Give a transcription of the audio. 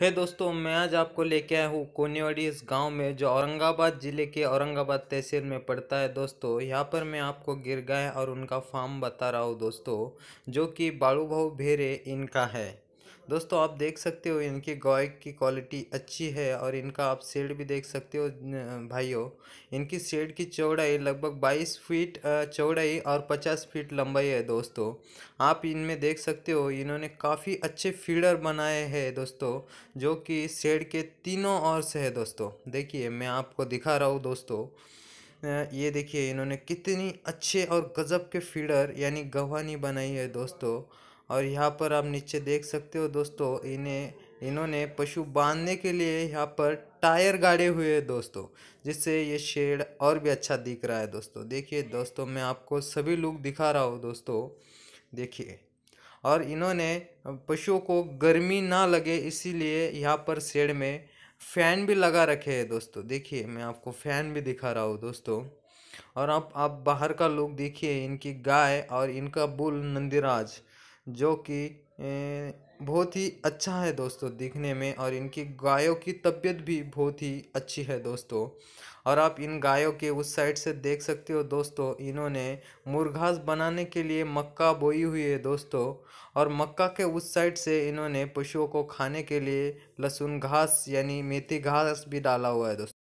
है hey दोस्तों मैं आज आपको लेके आया हूँ कोनेवाड़ी इस गांव में जो औरंगाबाद ज़िले के औरंगाबाद तहसील में पड़ता है दोस्तों यहाँ पर मैं आपको गिरगाय और उनका फार्म बता रहा हूँ दोस्तों जो कि बालू भाऊ भेरे इनका है दोस्तों आप देख सकते हो इनके गाय की क्वालिटी अच्छी है और इनका आप शेड भी देख सकते हो भाइयों इनकी शेड की चौड़ाई लगभग 22 फीट चौड़ाई और 50 फीट लंबाई है दोस्तों आप इनमें देख सकते हो इन्होंने काफ़ी अच्छे फीडर बनाए हैं दोस्तों जो कि शेड के तीनों ओर से है दोस्तों देखिए मैं आपको दिखा रहा हूँ दोस्तों ये देखिए इन्होंने कितनी अच्छे और गज़ब के फीडर यानी गवानी बनाई है दोस्तों और यहाँ पर आप नीचे देख सकते हो दोस्तों इन्हें इन्होंने पशु बांधने के लिए यहाँ पर टायर गाड़े हुए हैं दोस्तों जिससे ये शेड और भी अच्छा दिख रहा है दोस्तों देखिए दोस्तों मैं आपको सभी लुक दिखा रहा हूँ दोस्तों देखिए और इन्होंने पशुओं को गर्मी ना लगे इसीलिए यहाँ पर शेड में फ़ैन भी लगा रखे हैं दोस्तों देखिए मैं आपको फ़ैन भी दिखा रहा हूँ दोस्तों और आप आप बाहर का लुक देखिए इनकी गाय और इनका बुल नंदीराज जो कि बहुत ही अच्छा है दोस्तों दिखने में और इनकी गायों की तबीयत भी बहुत ही अच्छी है दोस्तों और आप इन गायों के उस साइड से देख सकते हो दोस्तों इन्होंने मुरघास बनाने के लिए मक्का बोई हुई है दोस्तों और मक्का के उस साइड से इन्होंने पशुओं को खाने के लिए लहसुन घास यानी मेथी घास भी डाला हुआ है दोस्तों